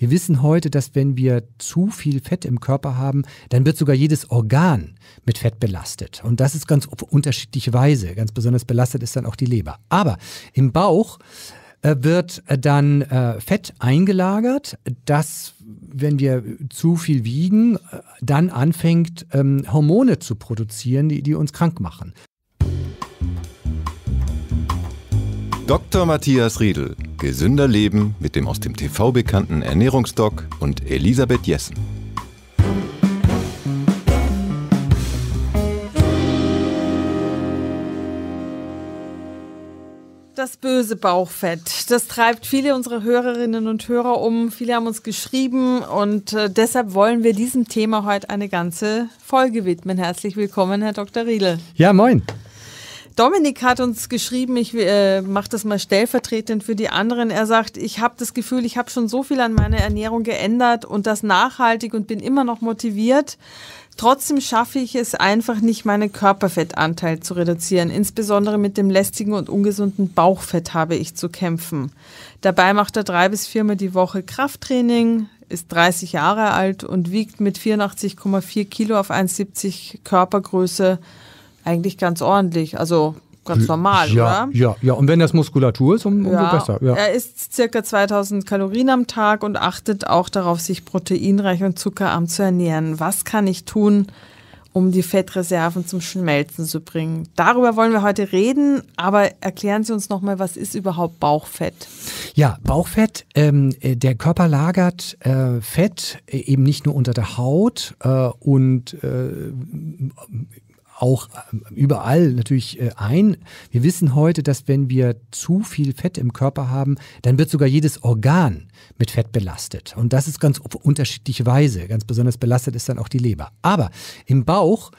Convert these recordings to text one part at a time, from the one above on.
Wir wissen heute, dass wenn wir zu viel Fett im Körper haben, dann wird sogar jedes Organ mit Fett belastet. Und das ist ganz unterschiedliche Weise. Ganz besonders belastet ist dann auch die Leber. Aber im Bauch äh, wird äh, dann äh, Fett eingelagert, das, wenn wir zu viel wiegen, dann anfängt, ähm, Hormone zu produzieren, die, die uns krank machen. Dr. Matthias Riedel. Gesünder Leben mit dem aus dem TV bekannten Ernährungsdoc und Elisabeth Jessen. Das böse Bauchfett, das treibt viele unserer Hörerinnen und Hörer um. Viele haben uns geschrieben und äh, deshalb wollen wir diesem Thema heute eine ganze Folge widmen. Herzlich willkommen, Herr Dr. Riedel. Ja, moin. Dominik hat uns geschrieben, ich äh, mache das mal stellvertretend für die anderen. Er sagt, ich habe das Gefühl, ich habe schon so viel an meiner Ernährung geändert und das nachhaltig und bin immer noch motiviert. Trotzdem schaffe ich es einfach nicht, meinen Körperfettanteil zu reduzieren. Insbesondere mit dem lästigen und ungesunden Bauchfett habe ich zu kämpfen. Dabei macht er drei bis viermal die Woche Krafttraining, ist 30 Jahre alt und wiegt mit 84,4 Kilo auf 1,70 Körpergröße eigentlich ganz ordentlich, also ganz normal, ja, oder? Ja, ja. Und wenn das Muskulatur ist, umso ja, besser. Ja. Er isst circa 2000 Kalorien am Tag und achtet auch darauf, sich proteinreich und zuckerarm zu ernähren. Was kann ich tun, um die Fettreserven zum Schmelzen zu bringen? Darüber wollen wir heute reden, aber erklären Sie uns nochmal, was ist überhaupt Bauchfett? Ja, Bauchfett, ähm, äh, der Körper lagert äh, Fett äh, eben nicht nur unter der Haut äh, und äh, auch ähm, überall natürlich äh, ein. Wir wissen heute, dass wenn wir zu viel Fett im Körper haben, dann wird sogar jedes Organ mit Fett belastet. Und das ist ganz auf unterschiedliche Weise. Ganz besonders belastet ist dann auch die Leber. Aber im Bauch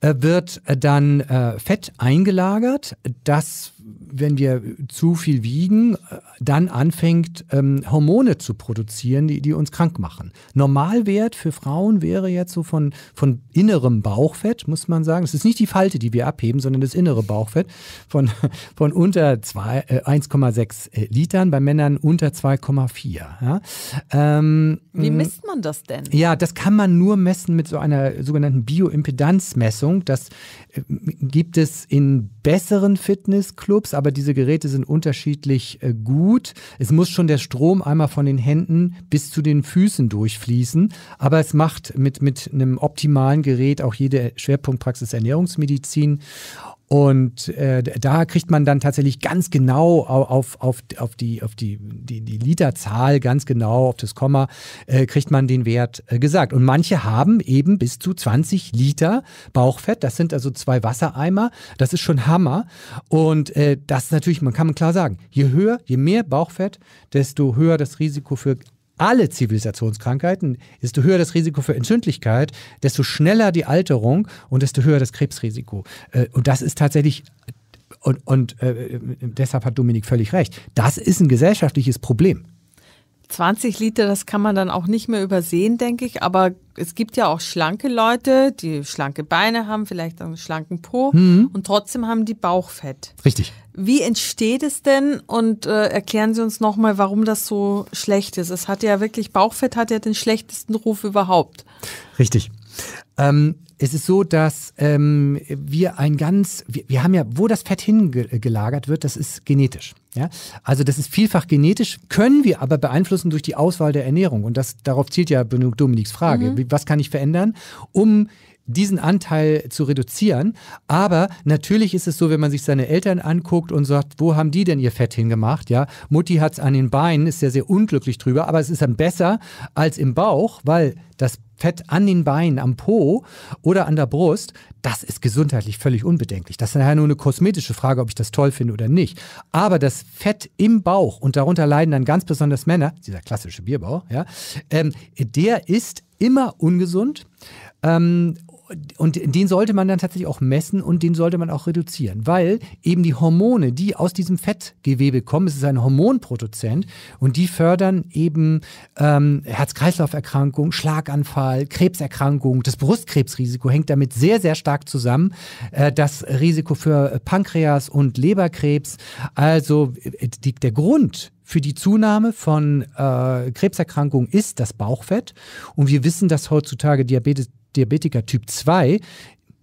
äh, wird äh, dann Fett eingelagert, das wenn wir zu viel wiegen, dann anfängt, ähm, Hormone zu produzieren, die, die uns krank machen. Normalwert für Frauen wäre jetzt so von, von innerem Bauchfett, muss man sagen. Es ist nicht die Falte, die wir abheben, sondern das innere Bauchfett von, von unter äh, 1,6 äh, Litern, bei Männern unter 2,4. Ja? Ähm, Wie mm. misst man das denn? Ja, das kann man nur messen mit so einer sogenannten Bioimpedanzmessung. Das gibt es in besseren Fitnessclubs, aber diese Geräte sind unterschiedlich äh, gut. Es muss schon der Strom einmal von den Händen bis zu den Füßen durchfließen, aber es macht mit, mit einem optimalen Gerät auch jede Schwerpunktpraxis Ernährungsmedizin. Und äh, da kriegt man dann tatsächlich ganz genau auf, auf, auf, die, auf die, die, die Literzahl, ganz genau auf das Komma, äh, kriegt man den Wert äh, gesagt. Und manche haben eben bis zu 20 Liter Bauchfett. Das sind also zwei Wassereimer. Das ist schon Hammer. Und äh, das ist natürlich, man kann klar sagen, je höher, je mehr Bauchfett, desto höher das Risiko für alle Zivilisationskrankheiten, desto höher das Risiko für Entzündlichkeit, desto schneller die Alterung und desto höher das Krebsrisiko. Äh, und das ist tatsächlich und, und äh, äh, deshalb hat Dominik völlig recht. Das ist ein gesellschaftliches Problem. 20 Liter, das kann man dann auch nicht mehr übersehen, denke ich. Aber es gibt ja auch schlanke Leute, die schlanke Beine haben, vielleicht einen schlanken Po mhm. und trotzdem haben die Bauchfett. Richtig. Wie entsteht es denn und äh, erklären Sie uns nochmal, warum das so schlecht ist? Es hat ja wirklich, Bauchfett hat ja den schlechtesten Ruf überhaupt. Richtig. Ähm, es ist so, dass ähm, wir ein ganz, wir, wir haben ja, wo das Fett hingelagert wird, das ist genetisch. Ja? Also das ist vielfach genetisch, können wir aber beeinflussen durch die Auswahl der Ernährung. Und das darauf zielt ja Dominiks Frage. Mhm. Was kann ich verändern, um diesen Anteil zu reduzieren. Aber natürlich ist es so, wenn man sich seine Eltern anguckt und sagt, wo haben die denn ihr Fett hingemacht? Ja, Mutti hat es an den Beinen, ist ja sehr unglücklich drüber, aber es ist dann besser als im Bauch, weil das Fett an den Beinen, am Po oder an der Brust, das ist gesundheitlich völlig unbedenklich. Das ist nachher nur eine kosmetische Frage, ob ich das toll finde oder nicht. Aber das Fett im Bauch, und darunter leiden dann ganz besonders Männer, dieser klassische Bierbauch, ja, ähm, der ist immer ungesund. Ähm, und den sollte man dann tatsächlich auch messen und den sollte man auch reduzieren, weil eben die Hormone, die aus diesem Fettgewebe kommen, es ist ein Hormonproduzent und die fördern eben ähm, Herz-Kreislauf-Erkrankung, Schlaganfall, Krebserkrankung, das Brustkrebsrisiko hängt damit sehr, sehr stark zusammen. Äh, das Risiko für Pankreas und Leberkrebs, also äh, die, der Grund für die Zunahme von äh, Krebserkrankungen ist das Bauchfett. Und wir wissen, dass heutzutage Diabetes Diabetiker Typ 2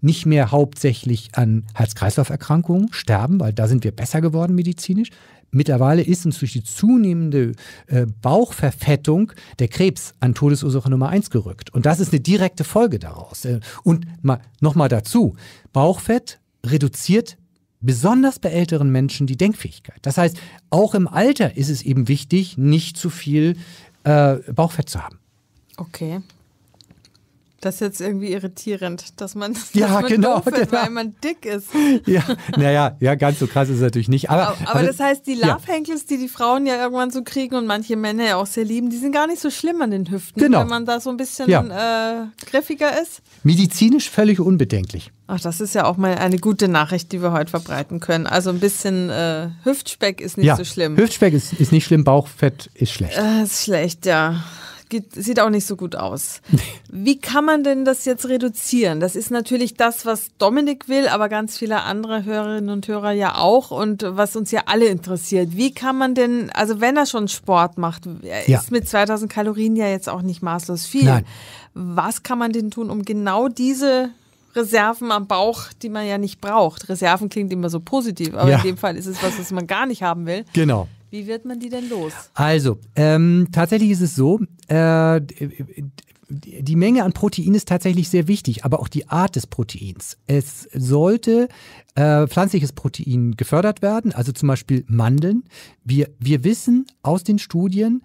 nicht mehr hauptsächlich an Herz-Kreislauf-Erkrankungen sterben, weil da sind wir besser geworden medizinisch. Mittlerweile ist uns durch die zunehmende äh, Bauchverfettung der Krebs an Todesursache Nummer 1 gerückt. Und das ist eine direkte Folge daraus. Äh, und nochmal dazu, Bauchfett reduziert besonders bei älteren Menschen die Denkfähigkeit. Das heißt, auch im Alter ist es eben wichtig, nicht zu viel äh, Bauchfett zu haben. Okay. Das ist jetzt irgendwie irritierend, dass man, ja, dass man genau, findet, genau. weil man dick ist. Ja, naja, ja, ganz so krass ist es natürlich nicht. Aber, aber, aber also das, das heißt, die Love Hankles, ja. die die Frauen ja irgendwann so kriegen und manche Männer ja auch sehr lieben, die sind gar nicht so schlimm an den Hüften, genau. wenn man da so ein bisschen ja. äh, griffiger ist. Medizinisch völlig unbedenklich. Ach, das ist ja auch mal eine gute Nachricht, die wir heute verbreiten können. Also ein bisschen äh, Hüftspeck ist nicht so schlimm. Hüftspeck ist, ist nicht schlimm, Bauchfett ist schlecht. Äh, ist schlecht, ja geht, sieht auch nicht so gut aus. Wie kann man denn das jetzt reduzieren? Das ist natürlich das, was Dominik will, aber ganz viele andere Hörerinnen und Hörer ja auch und was uns ja alle interessiert. Wie kann man denn, also wenn er schon Sport macht, er ja. ist mit 2000 Kalorien ja jetzt auch nicht maßlos viel. Nein. Was kann man denn tun, um genau diese Reserven am Bauch, die man ja nicht braucht. Reserven klingt immer so positiv, aber ja. in dem Fall ist es was, was man gar nicht haben will. Genau. Wie wird man die denn los? Also, ähm, tatsächlich ist es so, äh, die Menge an Protein ist tatsächlich sehr wichtig, aber auch die Art des Proteins. Es sollte äh, pflanzliches Protein gefördert werden, also zum Beispiel Mandeln. Wir, wir wissen aus den Studien,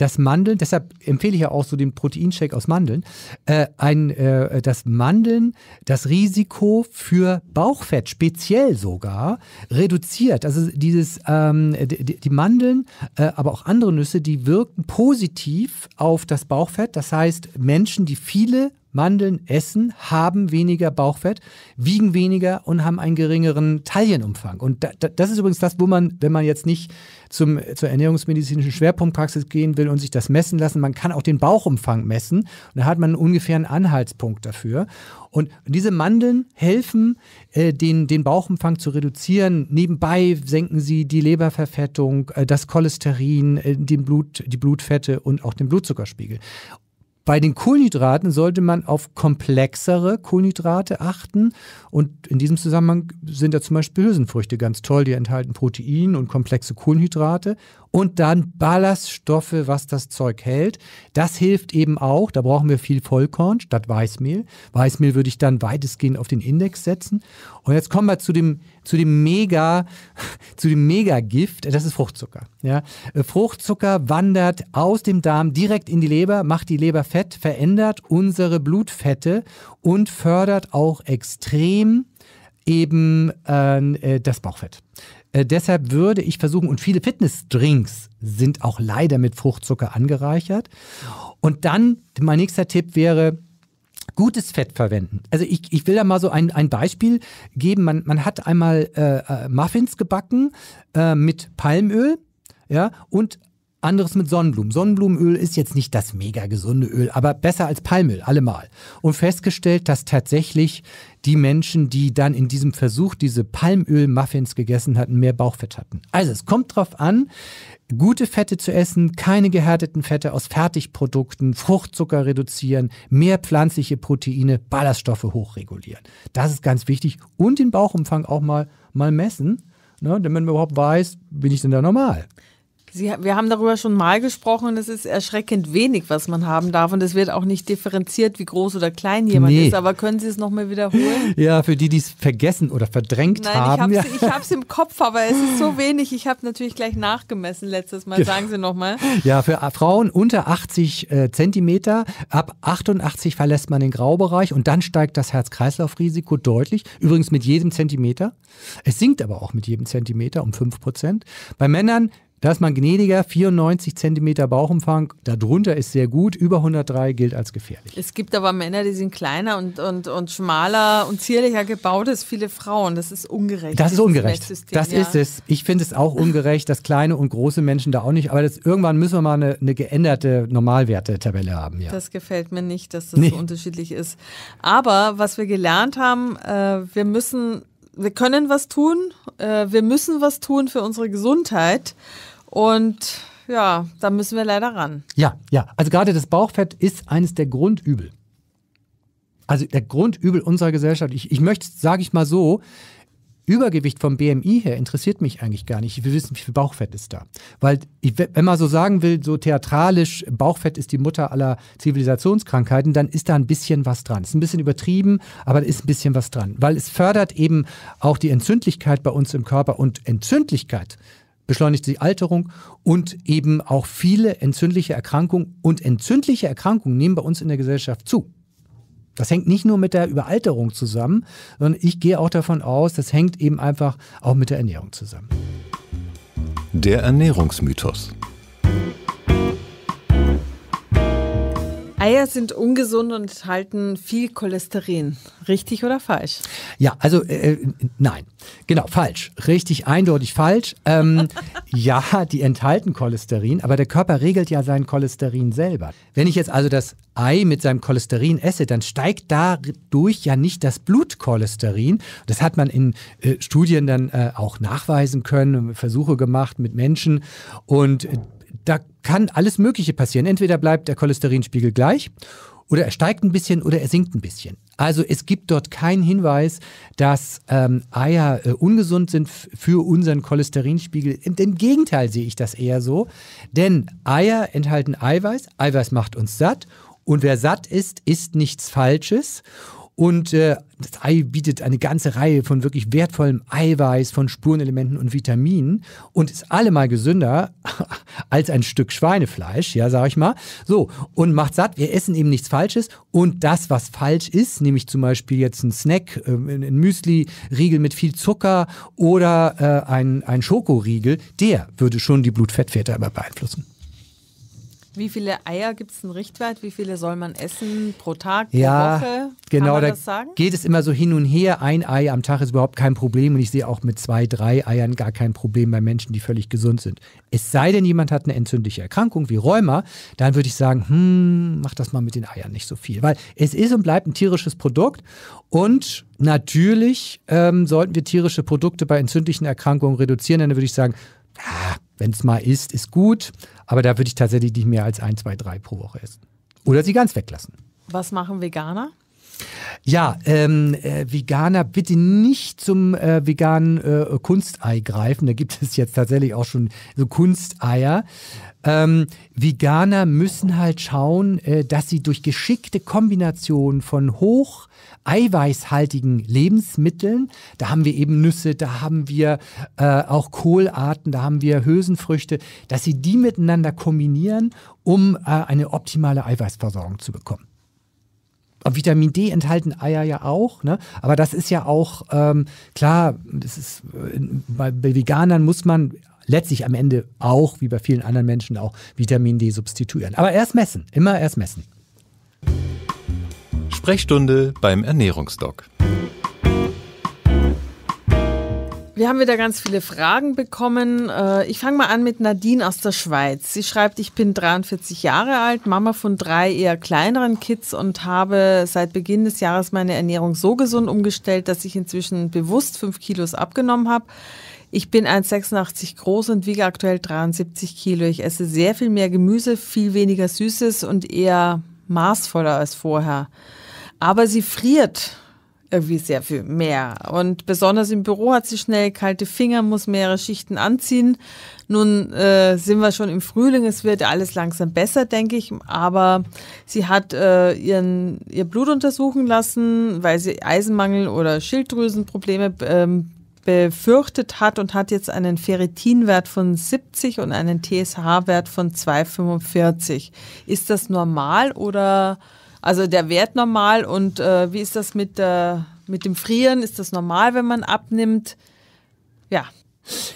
dass Mandeln, deshalb empfehle ich ja auch so den Proteinshake aus Mandeln, äh, ein, äh, dass Mandeln das Risiko für Bauchfett speziell sogar reduziert. Also dieses, ähm, die, die, Mandeln, äh, aber auch andere Nüsse, die wirken positiv auf das Bauchfett. Das heißt, Menschen, die viele Mandeln essen, haben weniger Bauchfett, wiegen weniger und haben einen geringeren Taillenumfang. Und da, da, das ist übrigens das, wo man, wenn man jetzt nicht zum, zur ernährungsmedizinischen Schwerpunktpraxis gehen will und sich das messen lassen, man kann auch den Bauchumfang messen. Und da hat man ungefähr einen Anhaltspunkt dafür. Und diese Mandeln helfen, äh, den, den Bauchumfang zu reduzieren. Nebenbei senken sie die Leberverfettung, äh, das Cholesterin, äh, den Blut, die Blutfette und auch den Blutzuckerspiegel. Bei den Kohlenhydraten sollte man auf komplexere Kohlenhydrate achten. Und in diesem Zusammenhang sind da zum Beispiel Hülsenfrüchte ganz toll. Die enthalten Protein und komplexe Kohlenhydrate und dann Ballaststoffe, was das Zeug hält. Das hilft eben auch. Da brauchen wir viel Vollkorn statt Weißmehl. Weißmehl würde ich dann weitestgehend auf den Index setzen. Und jetzt kommen wir zu dem, zu dem Mega, zu dem Megagift. Das ist Fruchtzucker. Ja? Äh, Fruchtzucker wandert aus dem Darm direkt in die Leber, macht die Leber fett, verändert unsere Blutfette und fördert auch extrem eben äh, äh das Bauchfett. Äh, deshalb würde ich versuchen, und viele Fitnessdrinks sind auch leider mit Fruchtzucker angereichert. Und dann, mein nächster Tipp wäre, gutes Fett verwenden. Also ich, ich will da mal so ein, ein Beispiel geben. Man, man hat einmal äh, äh Muffins gebacken äh, mit Palmöl ja, und anderes mit Sonnenblumen. Sonnenblumenöl ist jetzt nicht das mega gesunde Öl, aber besser als Palmöl, allemal. Und festgestellt, dass tatsächlich die Menschen, die dann in diesem Versuch diese Palmöl-Muffins gegessen hatten, mehr Bauchfett hatten. Also es kommt drauf an, gute Fette zu essen, keine gehärteten Fette aus Fertigprodukten, Fruchtzucker reduzieren, mehr pflanzliche Proteine, Ballaststoffe hochregulieren. Das ist ganz wichtig und den Bauchumfang auch mal, mal messen, ne, damit man überhaupt weiß, bin ich denn da normal. Sie, wir haben darüber schon mal gesprochen, es ist erschreckend wenig, was man haben darf und es wird auch nicht differenziert, wie groß oder klein jemand nee. ist. Aber können Sie es nochmal wiederholen? Ja, für die, die es vergessen oder verdrängt Nein, haben. Nein, ich habe es ja. im Kopf, aber es ist so wenig. Ich habe natürlich gleich nachgemessen letztes Mal. Sagen Sie nochmal. Ja, für äh, Frauen unter 80 äh, Zentimeter, ab 88 verlässt man den Graubereich und dann steigt das Herz-Kreislauf-Risiko deutlich. Übrigens mit jedem Zentimeter. Es sinkt aber auch mit jedem Zentimeter um 5 Prozent. Bei Männern da ist man gnädiger, 94 Zentimeter Bauchumfang, darunter ist sehr gut, über 103 gilt als gefährlich. Es gibt aber Männer, die sind kleiner und, und, und schmaler und zierlicher gebaut als viele Frauen. Das ist ungerecht. Das ist ungerecht. System, das ist es. Ich finde es auch ungerecht, dass kleine und große Menschen da auch nicht, aber das, irgendwann müssen wir mal eine, eine geänderte Normalwerte-Tabelle haben. Ja. Das gefällt mir nicht, dass das nee. so unterschiedlich ist. Aber was wir gelernt haben, äh, wir müssen wir können was tun, äh, wir müssen was tun für unsere Gesundheit und ja, da müssen wir leider ran. Ja, ja. Also gerade das Bauchfett ist eines der Grundübel. Also der Grundübel unserer Gesellschaft. Ich, ich möchte, sage ich mal so, Übergewicht vom BMI her interessiert mich eigentlich gar nicht. Wir wissen, wie viel Bauchfett ist da. Weil, ich, wenn man so sagen will, so theatralisch, Bauchfett ist die Mutter aller Zivilisationskrankheiten, dann ist da ein bisschen was dran. Ist ein bisschen übertrieben, aber da ist ein bisschen was dran. Weil es fördert eben auch die Entzündlichkeit bei uns im Körper und Entzündlichkeit beschleunigt die Alterung und eben auch viele entzündliche Erkrankungen. Und entzündliche Erkrankungen nehmen bei uns in der Gesellschaft zu. Das hängt nicht nur mit der Überalterung zusammen, sondern ich gehe auch davon aus, das hängt eben einfach auch mit der Ernährung zusammen. Der Ernährungsmythos. Eier sind ungesund und enthalten viel Cholesterin. Richtig oder falsch? Ja, also äh, äh nein. Genau, falsch. Richtig, eindeutig falsch. Ähm, ja, die enthalten Cholesterin, aber der Körper regelt ja sein Cholesterin selber. Wenn ich jetzt also das Ei mit seinem Cholesterin esse, dann steigt dadurch ja nicht das Blutcholesterin. Das hat man in äh, Studien dann äh, auch nachweisen können, Versuche gemacht mit Menschen und äh, da kann alles Mögliche passieren. Entweder bleibt der Cholesterinspiegel gleich oder er steigt ein bisschen oder er sinkt ein bisschen. Also es gibt dort keinen Hinweis, dass ähm, Eier äh, ungesund sind für unseren Cholesterinspiegel. Im, Im Gegenteil sehe ich das eher so, denn Eier enthalten Eiweiß, Eiweiß macht uns satt und wer satt ist, isst nichts Falsches. Und äh, das Ei bietet eine ganze Reihe von wirklich wertvollem Eiweiß, von Spurenelementen und Vitaminen und ist allemal gesünder als ein Stück Schweinefleisch, ja, sag ich mal. So, und macht satt. Wir essen eben nichts Falsches. Und das, was falsch ist, nämlich zum Beispiel jetzt ein Snack, äh, ein Müsli, Riegel mit viel Zucker oder äh, ein, ein Schokoriegel, der würde schon die Blutfettwerte aber beeinflussen. Wie viele Eier gibt es einen Richtwert? Wie viele soll man essen pro Tag, pro ja, Woche? genau, da geht es immer so hin und her. Ein Ei am Tag ist überhaupt kein Problem und ich sehe auch mit zwei, drei Eiern gar kein Problem bei Menschen, die völlig gesund sind. Es sei denn, jemand hat eine entzündliche Erkrankung wie Rheuma, dann würde ich sagen, hm, mach das mal mit den Eiern nicht so viel, weil es ist und bleibt ein tierisches Produkt und natürlich ähm, sollten wir tierische Produkte bei entzündlichen Erkrankungen reduzieren, dann würde ich sagen, wenn es mal ist, ist gut. Aber da würde ich tatsächlich nicht mehr als ein, zwei, drei pro Woche essen. Oder sie ganz weglassen. Was machen Veganer? Ja, ähm, äh, Veganer bitte nicht zum äh, veganen äh, Kunstei greifen. Da gibt es jetzt tatsächlich auch schon so Kunsteier. Ähm, Veganer müssen halt schauen, äh, dass sie durch geschickte Kombination von hoch eiweißhaltigen Lebensmitteln, da haben wir eben Nüsse, da haben wir äh, auch Kohlarten, da haben wir Hülsenfrüchte, dass sie die miteinander kombinieren, um äh, eine optimale Eiweißversorgung zu bekommen. Und äh, Vitamin D enthalten Eier ja auch, ne? aber das ist ja auch, ähm, klar, das ist, äh, bei, bei Veganern muss man letztlich am Ende auch, wie bei vielen anderen Menschen auch, Vitamin D substituieren. Aber erst messen, immer erst messen. Sprechstunde beim Ernährungsdoc. Wir haben wieder ganz viele Fragen bekommen. Äh, ich fange mal an mit Nadine aus der Schweiz. Sie schreibt, ich bin 43 Jahre alt, Mama von drei eher kleineren Kids und habe seit Beginn des Jahres meine Ernährung so gesund umgestellt, dass ich inzwischen bewusst fünf Kilos abgenommen habe. Ich bin 1,86 groß und wiege aktuell 73 Kilo. Ich esse sehr viel mehr Gemüse, viel weniger Süßes und eher maßvoller als vorher. Aber sie friert irgendwie sehr viel mehr. Und besonders im Büro hat sie schnell kalte Finger, muss mehrere Schichten anziehen. Nun äh, sind wir schon im Frühling, es wird alles langsam besser, denke ich. Aber sie hat äh, ihren, ihr Blut untersuchen lassen, weil sie Eisenmangel oder Schilddrüsenprobleme ähm, befürchtet hat und hat jetzt einen Ferritinwert von 70 und einen TSH-Wert von 245. Ist das normal oder also der Wert normal und äh, wie ist das mit, äh, mit dem Frieren? Ist das normal, wenn man abnimmt? Ja.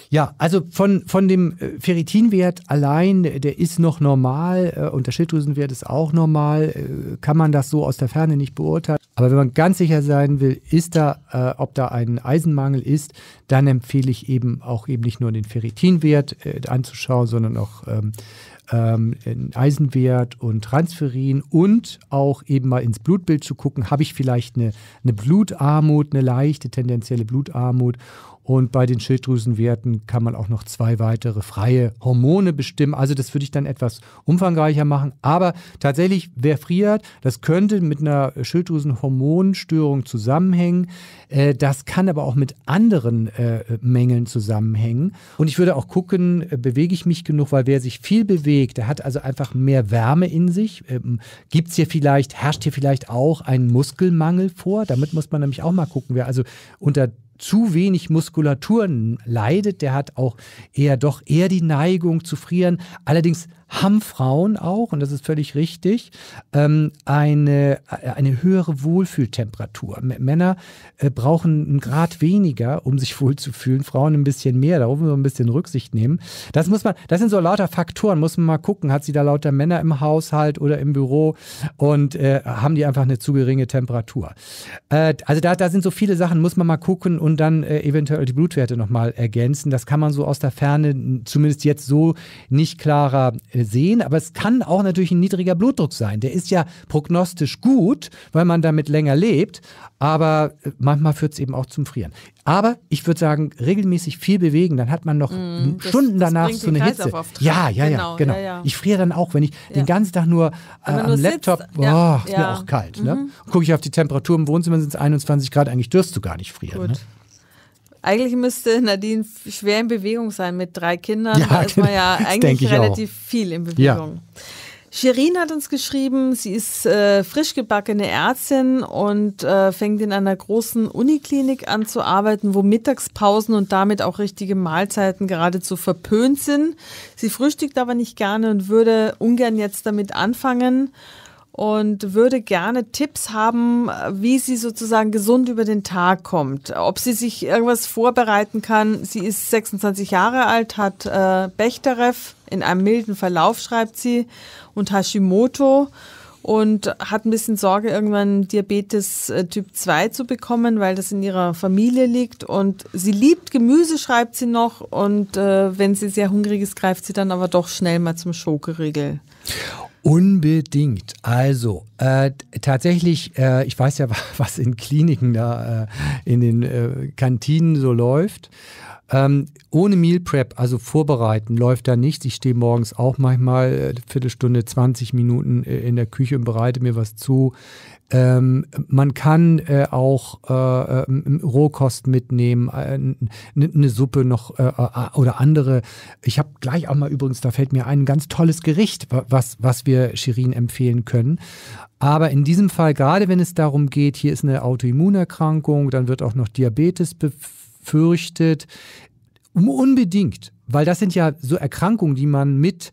Ja, also von, von dem äh, Ferritinwert allein, äh, der ist noch normal äh, und der Schilddrüsenwert ist auch normal, kann man das so aus der Ferne nicht beurteilen. Aber wenn man ganz sicher sein will, ist da, äh, ob da ein Eisenmangel ist, dann empfehle ich eben auch eben nicht nur den Ferritinwert äh, anzuschauen, sondern auch ähm, ähm, Eisenwert und Transferin und auch eben mal ins Blutbild zu gucken, habe ich vielleicht eine, eine Blutarmut, eine leichte tendenzielle Blutarmut und bei den Schilddrüsenwerten kann man auch noch zwei weitere freie Hormone bestimmen. Also das würde ich dann etwas umfangreicher machen. Aber tatsächlich, wer friert, das könnte mit einer Schilddrüsenhormonstörung zusammenhängen. Äh, das kann aber auch mit anderen äh, Mängeln zusammenhängen. Und ich würde auch gucken, äh, bewege ich mich genug, weil wer sich viel bewegt, der hat also einfach mehr Wärme in sich. Ähm, Gibt es hier vielleicht, herrscht hier vielleicht auch ein Muskelmangel vor? Damit muss man nämlich auch mal gucken, wer also unter zu wenig Muskulatur leidet. Der hat auch eher doch eher die Neigung zu frieren. Allerdings haben Frauen auch, und das ist völlig richtig, ähm, eine, äh, eine höhere Wohlfühltemperatur. Männer äh, brauchen einen Grad weniger, um sich wohlzufühlen, Frauen ein bisschen mehr, darauf müssen wir ein bisschen Rücksicht nehmen. Das muss man, das sind so lauter Faktoren, muss man mal gucken, hat sie da lauter Männer im Haushalt oder im Büro und äh, haben die einfach eine zu geringe Temperatur. Äh, also da, da sind so viele Sachen, muss man mal gucken und dann äh, eventuell die Blutwerte nochmal ergänzen. Das kann man so aus der Ferne zumindest jetzt so nicht klarer sehen, aber es kann auch natürlich ein niedriger Blutdruck sein. Der ist ja prognostisch gut, weil man damit länger lebt, aber äh, manchmal führt es eben auch zum Frieren. Aber ich würde sagen, regelmäßig viel bewegen, dann hat man noch mm, Stunden das, das danach so eine Hitze. Ja, ja, ja, genau. Ja, genau. ja. Ich friere dann auch, wenn ich den ganzen Tag nur äh, am nur Laptop, sitzt, oh, ist mir auch kalt. Ne? Mhm. Ne? Gucke ich auf die Temperatur im Wohnzimmer, sind es 21 Grad, eigentlich dürfst du gar nicht frieren. Gut. Ne? Eigentlich müsste Nadine schwer in Bewegung sein mit drei Kindern. Ja, da ist man genau. ja eigentlich relativ auch. viel in Bewegung. Ja. Shirin hat uns geschrieben, sie ist äh, frisch gebackene Ärztin und äh, fängt in einer großen Uniklinik an zu arbeiten, wo Mittagspausen und damit auch richtige Mahlzeiten geradezu verpönt sind. Sie frühstückt aber nicht gerne und würde ungern jetzt damit anfangen und würde gerne Tipps haben, wie sie sozusagen gesund über den Tag kommt. Ob sie sich irgendwas vorbereiten kann. Sie ist 26 Jahre alt, hat äh, Bechterew in einem milden Verlauf, schreibt sie, und Hashimoto und hat ein bisschen Sorge, irgendwann Diabetes äh, Typ 2 zu bekommen, weil das in ihrer Familie liegt. Und sie liebt Gemüse, schreibt sie noch. Und äh, wenn sie sehr hungrig ist, greift sie dann aber doch schnell mal zum Schokoriegel. Unbedingt. Also äh, tatsächlich, äh, ich weiß ja, was in Kliniken da äh, in den äh, Kantinen so läuft. Ähm, ohne Meal Prep, also vorbereiten, läuft da nichts. Ich stehe morgens auch manchmal eine äh, Viertelstunde, 20 Minuten äh, in der Küche und bereite mir was zu. Ähm, man kann äh, auch äh, ähm, Rohkost mitnehmen, eine ne Suppe noch oder andere. Ich habe gleich auch mal übrigens, da fällt mir ein, ein ganz tolles Gericht, was, was wir wir Shirin empfehlen können. Aber in diesem Fall, gerade wenn es darum geht, hier ist eine Autoimmunerkrankung, dann wird auch noch Diabetes befürchtet, Unbedingt, weil das sind ja so Erkrankungen, die man mit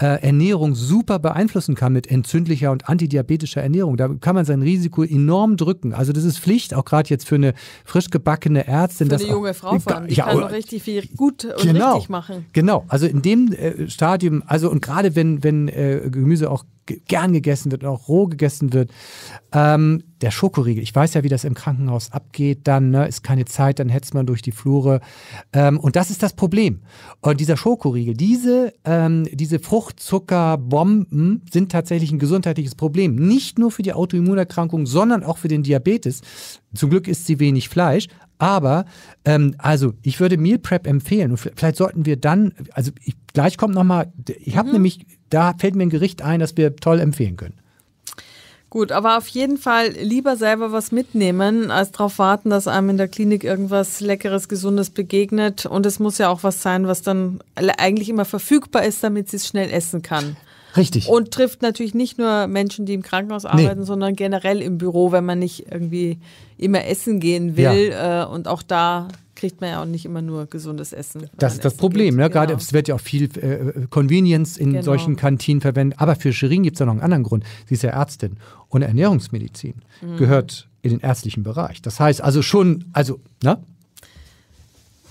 äh, Ernährung super beeinflussen kann, mit entzündlicher und antidiabetischer Ernährung. Da kann man sein Risiko enorm drücken. Also das ist Pflicht, auch gerade jetzt für eine frisch gebackene Ärztin. Für eine junge Frau äh, vor allem, die ja, kann oh, noch richtig viel gut und genau, richtig machen. Genau, also in dem äh, Stadium, also und gerade wenn, wenn äh, Gemüse auch gern gegessen wird und auch roh gegessen wird. Ähm, der Schokoriegel, ich weiß ja, wie das im Krankenhaus abgeht, dann ne, ist keine Zeit, dann hetzt man durch die Flure. Ähm, und das ist das Problem. Und dieser Schokoriegel, diese, ähm, diese Fruchtzuckerbomben sind tatsächlich ein gesundheitliches Problem. Nicht nur für die Autoimmunerkrankung, sondern auch für den Diabetes. Zum Glück isst sie wenig Fleisch, aber ähm, also ich würde Meal Prep empfehlen und vielleicht sollten wir dann, also ich, gleich kommt nochmal, ich habe mhm. nämlich da fällt mir ein Gericht ein, das wir toll empfehlen können. Gut, aber auf jeden Fall lieber selber was mitnehmen, als darauf warten, dass einem in der Klinik irgendwas Leckeres, Gesundes begegnet. Und es muss ja auch was sein, was dann eigentlich immer verfügbar ist, damit sie es schnell essen kann. Richtig. Und trifft natürlich nicht nur Menschen, die im Krankenhaus arbeiten, nee. sondern generell im Büro, wenn man nicht irgendwie immer essen gehen will. Ja. Äh, und auch da kriegt man ja auch nicht immer nur gesundes Essen. Das ist das Essen Problem. Ne? Genau. Gerade es wird ja auch viel äh, Convenience in genau. solchen Kantinen verwendet. Aber für Shirin gibt es ja noch einen anderen Grund. Sie ist ja Ärztin und Ernährungsmedizin mhm. gehört in den ärztlichen Bereich. Das heißt also schon, also, ne?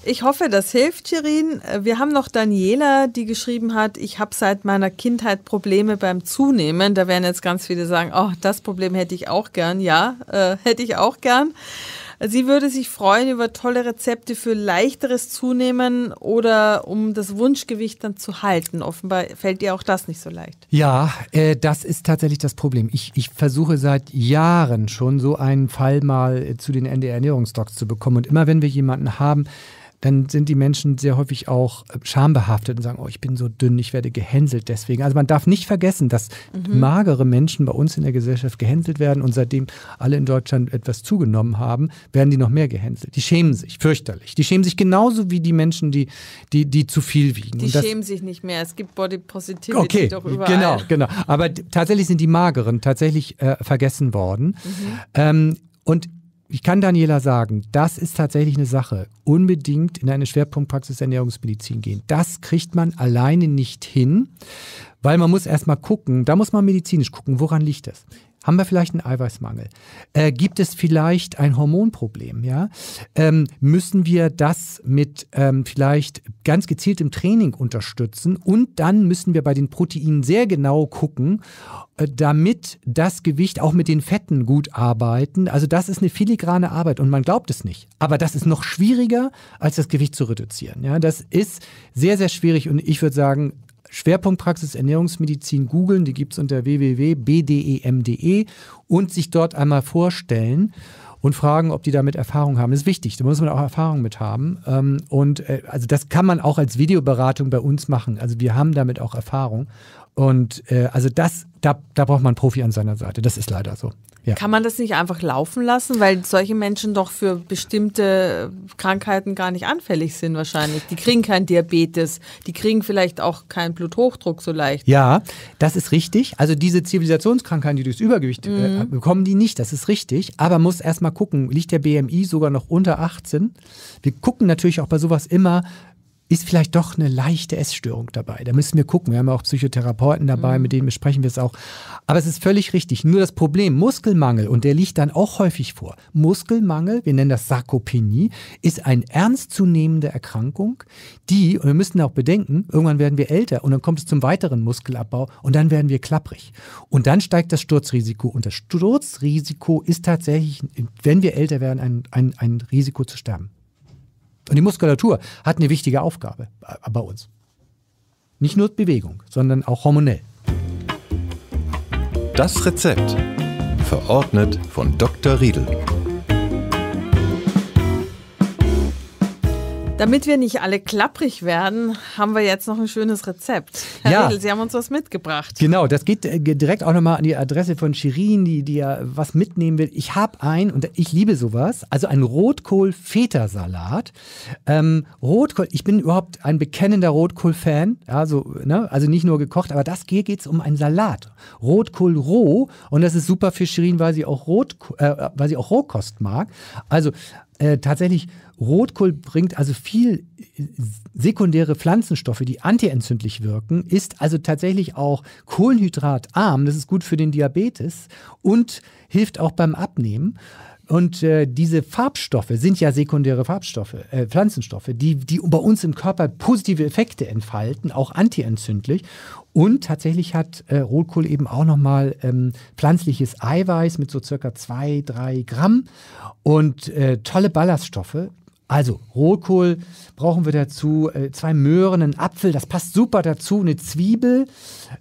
Ich hoffe, das hilft, Shirin. Äh, wir haben noch Daniela, die geschrieben hat, ich habe seit meiner Kindheit Probleme beim Zunehmen. Da werden jetzt ganz viele sagen, oh, das Problem hätte ich auch gern. Ja, äh, hätte ich auch gern. Sie würde sich freuen über tolle Rezepte für leichteres Zunehmen oder um das Wunschgewicht dann zu halten. Offenbar fällt ihr auch das nicht so leicht. Ja, äh, das ist tatsächlich das Problem. Ich, ich versuche seit Jahren schon so einen Fall mal äh, zu den NDR-Ernährungsdocs zu bekommen. Und immer wenn wir jemanden haben, dann sind die Menschen sehr häufig auch äh, schambehaftet und sagen, oh, ich bin so dünn, ich werde gehänselt deswegen. Also man darf nicht vergessen, dass mhm. magere Menschen bei uns in der Gesellschaft gehänselt werden und seitdem alle in Deutschland etwas zugenommen haben, werden die noch mehr gehänselt. Die schämen sich, fürchterlich. Die schämen sich genauso wie die Menschen, die, die, die zu viel wiegen. Die schämen sich nicht mehr. Es gibt Body Positivity okay, doch überall. Genau, genau. Aber tatsächlich sind die mageren tatsächlich äh, vergessen worden. Mhm. Ähm, und ich kann Daniela sagen, das ist tatsächlich eine Sache. Unbedingt in eine Schwerpunktpraxis Ernährungsmedizin gehen. Das kriegt man alleine nicht hin, weil man muss erstmal gucken, da muss man medizinisch gucken, woran liegt das? Haben wir vielleicht einen Eiweißmangel? Äh, gibt es vielleicht ein Hormonproblem? Ja? Ähm, müssen wir das mit ähm, vielleicht ganz gezieltem Training unterstützen? Und dann müssen wir bei den Proteinen sehr genau gucken, äh, damit das Gewicht auch mit den Fetten gut arbeiten. Also das ist eine filigrane Arbeit und man glaubt es nicht. Aber das ist noch schwieriger, als das Gewicht zu reduzieren. Ja? Das ist sehr, sehr schwierig und ich würde sagen, Schwerpunktpraxis Ernährungsmedizin googeln, die gibt es unter www.bdem.de und sich dort einmal vorstellen und fragen, ob die damit Erfahrung haben. Das ist wichtig, da muss man auch Erfahrung mit haben. Ähm, und äh, also das kann man auch als Videoberatung bei uns machen. Also wir haben damit auch Erfahrung und äh, also das, da, da braucht man einen Profi an seiner Seite. Das ist leider so. Ja. Kann man das nicht einfach laufen lassen, weil solche Menschen doch für bestimmte Krankheiten gar nicht anfällig sind wahrscheinlich. Die kriegen keinen Diabetes, die kriegen vielleicht auch keinen Bluthochdruck so leicht. Ja, das ist richtig. Also diese Zivilisationskrankheiten, die durchs Übergewicht äh, mhm. äh, bekommen, die nicht, das ist richtig. Aber muss erstmal gucken, liegt der BMI sogar noch unter 18? Wir gucken natürlich auch bei sowas immer, ist vielleicht doch eine leichte Essstörung dabei. Da müssen wir gucken. Wir haben ja auch Psychotherapeuten dabei, mhm. mit denen besprechen wir es auch. Aber es ist völlig richtig. Nur das Problem, Muskelmangel, und der liegt dann auch häufig vor. Muskelmangel, wir nennen das Sarkopenie, ist eine ernstzunehmende Erkrankung, die, und wir müssen auch bedenken, irgendwann werden wir älter und dann kommt es zum weiteren Muskelabbau und dann werden wir klapprig. Und dann steigt das Sturzrisiko. Und das Sturzrisiko ist tatsächlich, wenn wir älter werden, ein, ein, ein Risiko zu sterben. Und die Muskulatur hat eine wichtige Aufgabe bei uns. Nicht nur Bewegung, sondern auch hormonell. Das Rezept. Verordnet von Dr. Riedel. Damit wir nicht alle klapprig werden, haben wir jetzt noch ein schönes Rezept. Herr ja. Redl, Sie haben uns was mitgebracht. Genau, das geht äh, direkt auch nochmal an die Adresse von Shirin, die, die ja was mitnehmen will. Ich habe ein, und ich liebe sowas, also einen Rotkohl-Feta-Salat. Ähm, Rotkohl, ich bin überhaupt ein bekennender Rotkohl-Fan, also, ne, also nicht nur gekocht, aber das hier geht es um einen Salat. Rotkohl roh und das ist super für Shirin, weil sie auch, Rot, äh, äh, weil sie auch Rohkost mag. Also äh, tatsächlich Rotkohl bringt also viel äh, sekundäre Pflanzenstoffe, die antientzündlich wirken, ist also tatsächlich auch kohlenhydratarm, das ist gut für den Diabetes und hilft auch beim Abnehmen. Und äh, diese Farbstoffe sind ja sekundäre Farbstoffe, äh, Pflanzenstoffe, die, die bei uns im Körper positive Effekte entfalten, auch antientzündlich. Und tatsächlich hat äh, Rotkohl eben auch nochmal ähm, pflanzliches Eiweiß mit so circa zwei drei Gramm und äh, tolle Ballaststoffe. Also Rohkohl brauchen wir dazu, äh, zwei Möhren, einen Apfel, das passt super dazu, eine Zwiebel,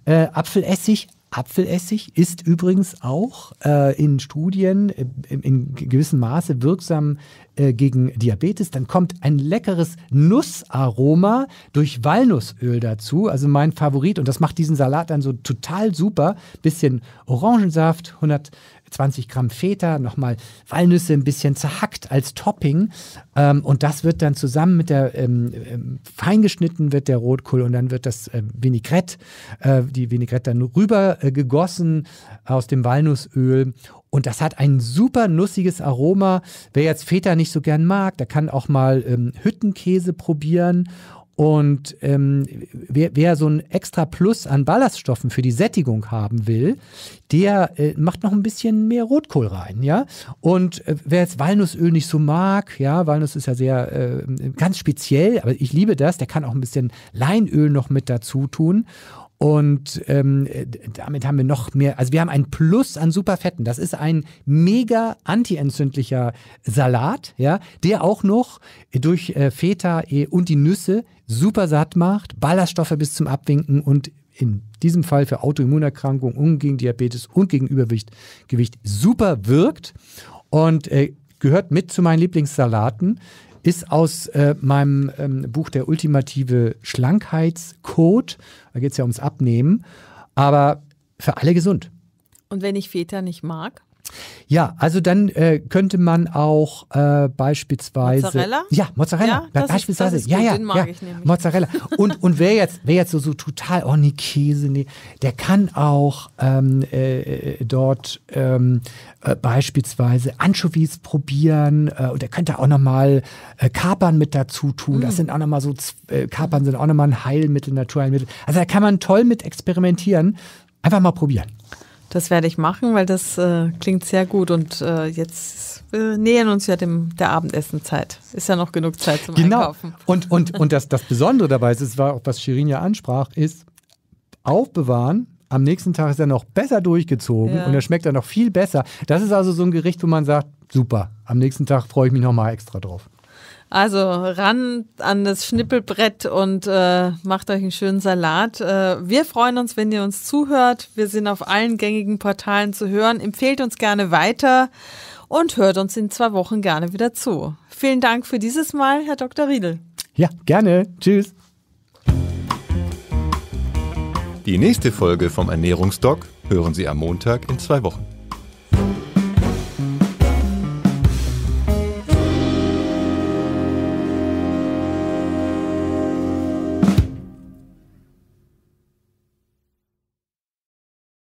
äh, Apfelessig, Apfelessig ist übrigens auch äh, in Studien äh, in gewissem Maße wirksam äh, gegen Diabetes. Dann kommt ein leckeres Nussaroma durch Walnussöl dazu. Also mein Favorit. Und das macht diesen Salat dann so total super. Bisschen Orangensaft, 100 20 Gramm Feta, nochmal Walnüsse ein bisschen zerhackt als Topping. Ähm, und das wird dann zusammen mit der, ähm, ähm feingeschnitten wird der Rotkohl und dann wird das äh, Vinaigrette, äh, die Vinaigrette dann rüber äh, gegossen aus dem Walnussöl und das hat ein super nussiges Aroma. Wer jetzt Feta nicht so gern mag, der kann auch mal ähm, Hüttenkäse probieren und ähm, wer, wer, so ein extra Plus an Ballaststoffen für die Sättigung haben will, der äh, macht noch ein bisschen mehr Rotkohl rein, ja. Und äh, wer jetzt Walnussöl nicht so mag, ja, Walnuss ist ja sehr äh, ganz speziell, aber ich liebe das, der kann auch ein bisschen Leinöl noch mit dazu tun. Und ähm, damit haben wir noch mehr, also wir haben ein Plus an Superfetten. Das ist ein mega antientzündlicher Salat, ja, der auch noch durch äh, Feta e und die Nüsse super satt macht, Ballaststoffe bis zum Abwinken und in diesem Fall für Autoimmunerkrankungen und gegen Diabetes und gegen Übergewicht Gewicht super wirkt. Und äh, gehört mit zu meinen Lieblingssalaten ist aus äh, meinem ähm, Buch Der ultimative Schlankheitscode. Da geht es ja ums Abnehmen. Aber für alle gesund. Und wenn ich Väter nicht mag? Ja, also dann äh, könnte man auch äh, beispielsweise Mozzarella. Ja, Mozzarella. Ja, beispielsweise. Ist, ist ja, ja, ja. Mozzarella. Und und wer jetzt, wer jetzt so so total oh nee Käse nee, der kann auch ähm, äh, äh dort ähm, äh, beispielsweise Anchovies probieren äh, und der könnte auch nochmal mal Kapern mit dazu tun. Mm. Das sind auch nochmal mal so Kapern sind auch nochmal ein Heilmittel, Naturheilmittel. Also da kann man toll mit experimentieren. Einfach mal probieren. Das werde ich machen, weil das äh, klingt sehr gut. Und äh, jetzt äh, nähern uns ja dem, der Abendessenzeit. Ist ja noch genug Zeit zum genau. Einkaufen. Und, und, und das, das Besondere dabei ist, war auch, was Shirin ja ansprach, ist aufbewahren. Am nächsten Tag ist er noch besser durchgezogen ja. und er schmeckt dann noch viel besser. Das ist also so ein Gericht, wo man sagt, super, am nächsten Tag freue ich mich nochmal extra drauf. Also ran an das Schnippelbrett und äh, macht euch einen schönen Salat. Äh, wir freuen uns, wenn ihr uns zuhört. Wir sind auf allen gängigen Portalen zu hören. Empfehlt uns gerne weiter und hört uns in zwei Wochen gerne wieder zu. Vielen Dank für dieses Mal, Herr Dr. Riedel. Ja, gerne. Tschüss. Die nächste Folge vom Ernährungsdoc hören Sie am Montag in zwei Wochen.